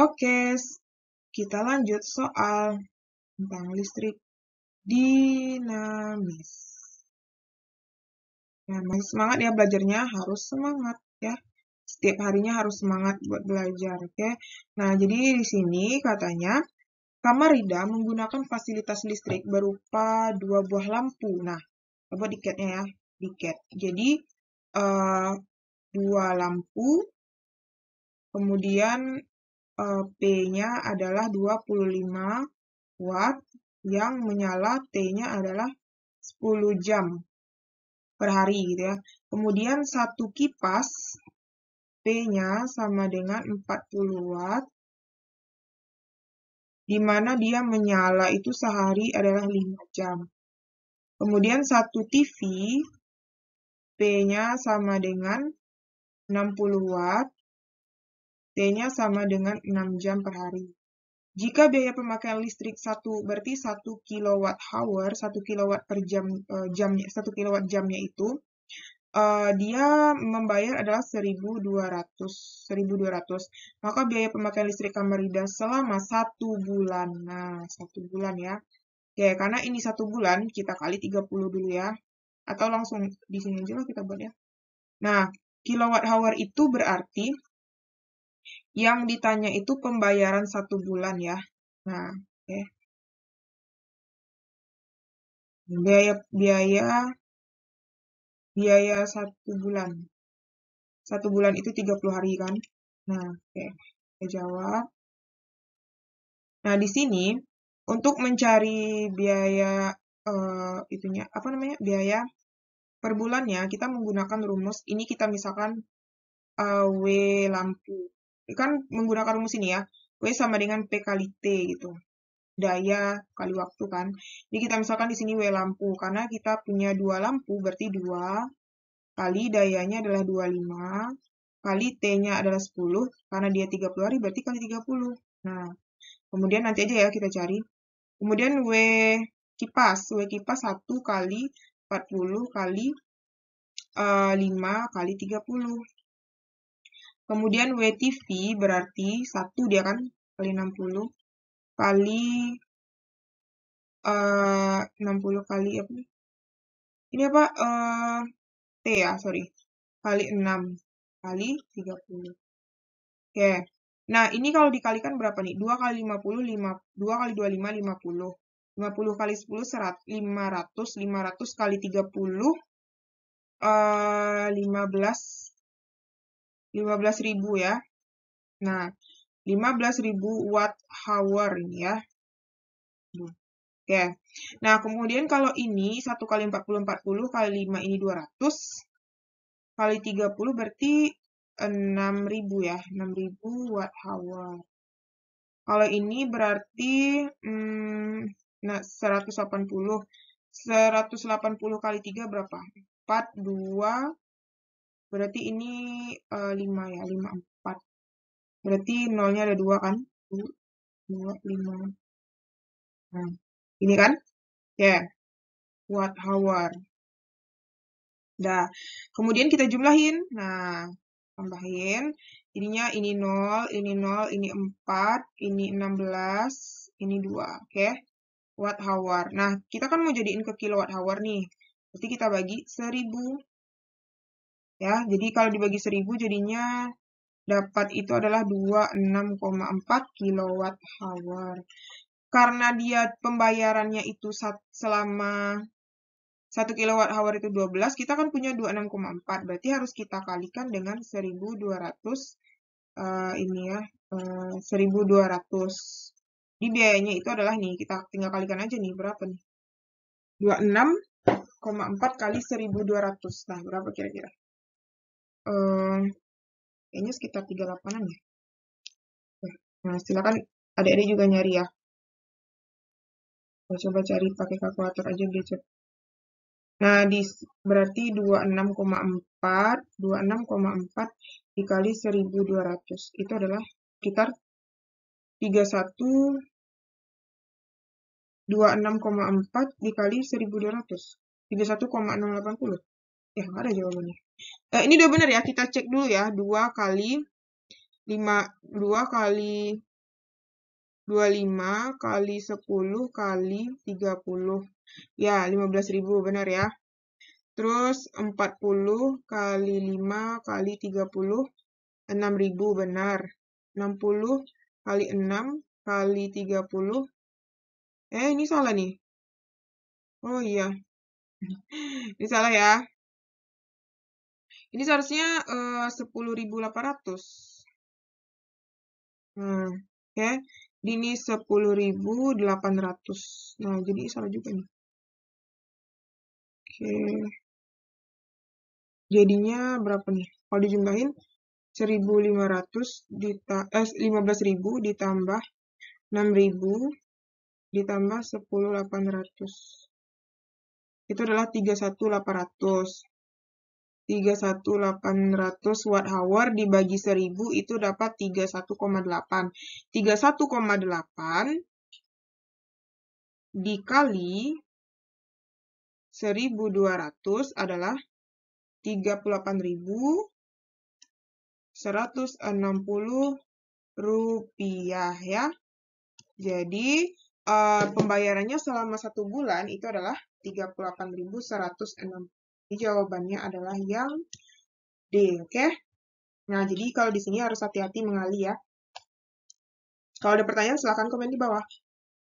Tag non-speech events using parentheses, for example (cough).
Oke, kita lanjut soal tentang listrik dinamis. Nah, masih semangat ya belajarnya, harus semangat ya. Setiap harinya harus semangat buat belajar, oke. Nah, jadi di sini katanya Rida menggunakan fasilitas listrik berupa dua buah lampu. Nah, apa diketnya ya, diket. Jadi uh, dua lampu, kemudian Eh, P-nya adalah 25 Watt, yang menyala T-nya adalah 10 jam per hari gitu ya. Kemudian satu kipas P-nya sama dengan 40 Watt, di mana dia menyala itu sehari adalah 5 jam. Kemudian satu TV P-nya sama dengan 60 Watt, T-nya sama dengan 6 jam per hari. Jika biaya pemakaian listrik 1 berarti 1 kilowatt hour, 1 kilowatt per jam uh, jamnya 1 kilowatt jamnya itu uh, dia membayar adalah 1200 1200. Maka biaya pemakaian listrik kamar selama 1 bulan. Nah, 1 bulan ya. Oke, karena ini 1 bulan kita kali 30 dulu ya. Atau langsung di sini aja lah kita buat ya. Nah, kilowatt hour itu berarti yang ditanya itu pembayaran satu bulan ya. Nah, oke. Biaya biaya biaya satu bulan. Satu bulan itu 30 hari kan? Nah, oke. Okay. Saya jawab. Nah, di sini untuk mencari biaya uh, itunya apa namanya? biaya per bulannya kita menggunakan rumus ini kita misalkan uh, W lampu kan menggunakan rumus ini ya. W sama dengan P kali T gitu. Daya kali waktu kan. Jadi kita misalkan di sini W lampu. Karena kita punya dua lampu berarti dua kali dayanya adalah 25 kali T-nya adalah 10 karena dia 30 hari berarti kali 30. Nah, kemudian nanti aja ya kita cari. Kemudian W kipas. W kipas 1 kali 40 kali uh, eh, 5 kali 30. Kemudian WTV berarti 1 dia kan kali 60 kali eh, uh, 60 kali apa? Ini apa? Uh, T ya, sorry. Kali 6 kali 30. Oke. Nah, ini kalau dikalikan berapa nih? 2 kali 50, 5, 2 kali 25, 50. 50 kali 10, 100, 500. 500 kali 30, uh, 15, 15.000 ya. Nah, 15.000 watt hour ini ya. Oke. Nah, kemudian kalau ini 1 kali 40, 40 kali 5 ini 200. Kali 30 berarti 6.000 ya. 6.000 watt hour. Kalau ini berarti hmm, nah, 180. 180 kali 3 berapa? 4, 2, Berarti ini uh, eh, 5 ya, 5, 4. Berarti nolnya ada dua kan? 2, 5. Nah, ini kan? Ya. Yeah. what hour. Nah, kemudian kita jumlahin. Nah, tambahin. Jadinya ini 0, ini 0, ini 4, ini 16, ini 2. Oke. Okay? Watt hour. Nah, kita kan mau jadiin ke kilowatt hour nih. Berarti kita bagi 1000 ya. Jadi kalau dibagi 1000 jadinya dapat itu adalah 26,4 kilowatt hour. Karena dia pembayarannya itu selama 1 kilowatt hour itu 12, kita kan punya 26,4. Berarti harus kita kalikan dengan 1200 uh, eh, ini ya, uh, 1200. Di biayanya itu adalah nih, kita tinggal kalikan aja nih berapa nih. 26,4 kali 1200. Nah, berapa kira-kira? um, kayaknya sekitar 38an ya. Nah, silakan adik-adik juga nyari ya. Nah, coba cari pakai kalkulator aja biar cepat. Nah, di, berarti 26,4, 26,4 dikali 1200. Itu adalah sekitar 31, 26,4 dikali 1200. 31,680. Ya, nggak ada jawabannya. Eh, ini udah bener ya, kita cek dulu ya. 2 kali 5, 2 kali 25 kali 10 kali 30. Ya, 15.000 benar ya. Terus 40 kali 5 kali 30, 6.000 benar. 60 kali 6 kali 30. Eh, ini salah nih. Oh iya. (laughs) Ini salah ya. Ini seharusnya eh, uh, 10.800. Nah, oke. Okay. Ini 10.800. Nah, jadi salah juga nih. Oke. Okay. Jadinya berapa nih? Kalau dijumlahin 1.500 dita eh, 15.000 ditambah 6.000 ditambah 10.800. Itu adalah 31.800. 31800 watt hour dibagi 1000 itu dapat 31,8. 31,8 dikali 1200 adalah 38.160 rupiah ya. Jadi uh, pembayarannya selama satu bulan itu adalah 38.160 jadi jawabannya adalah yang D, oke? Okay? Nah, jadi kalau di sini harus hati-hati mengali ya. Kalau ada pertanyaan silahkan komen di bawah.